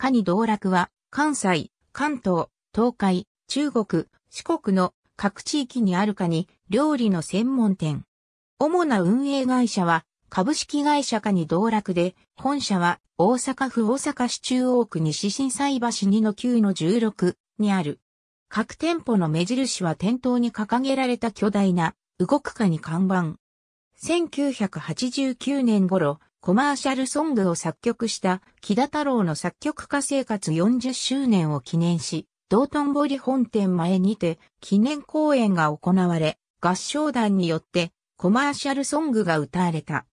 下に道楽は、関西、関東、東海、中国、四国の各地域にあるかに料理の専門店。主な運営会社は株式会社かに道楽で、本社は大阪府大阪市中央区西新斎橋2の9の16にある。各店舗の目印は店頭に掲げられた巨大な動くかに看板。1989年頃、コマーシャルソングを作曲した木田太郎の作曲家生活40周年を記念し、道頓堀本店前にて記念公演が行われ、合唱団によってコマーシャルソングが歌われた。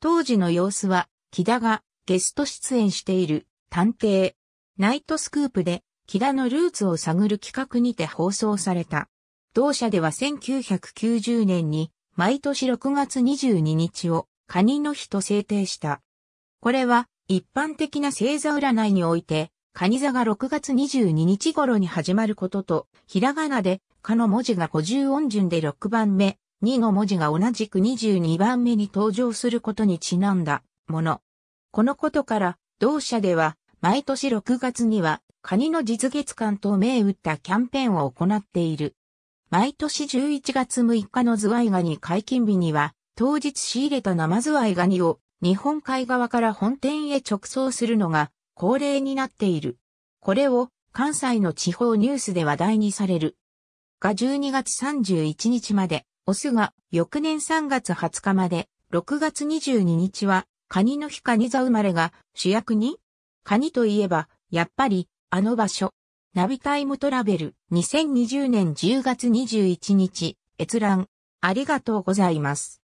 当時の様子は、木田がゲスト出演している探偵、ナイトスクープで木田のルーツを探る企画にて放送された。同社では1990年に毎年6月22日をカニの日と制定した。これは一般的な星座占いにおいて、カニ座が6月22日頃に始まることと、ひらがなで、かの文字が50音順で6番目、2の文字が同じく22番目に登場することにちなんだもの。このことから、同社では、毎年6月には、カニの実月間と銘打ったキャンペーンを行っている。毎年11月6日のズワイガニ解禁日には、当日仕入れたナマズワイガニを日本海側から本店へ直送するのが恒例になっている。これを関西の地方ニュースで話題にされる。が12月31日まで、オスが翌年3月20日まで、6月22日はカニの日カニ座生まれが主役にカニといえば、やっぱりあの場所。ナビタイムトラベル2020年10月21日閲覧ありがとうございます。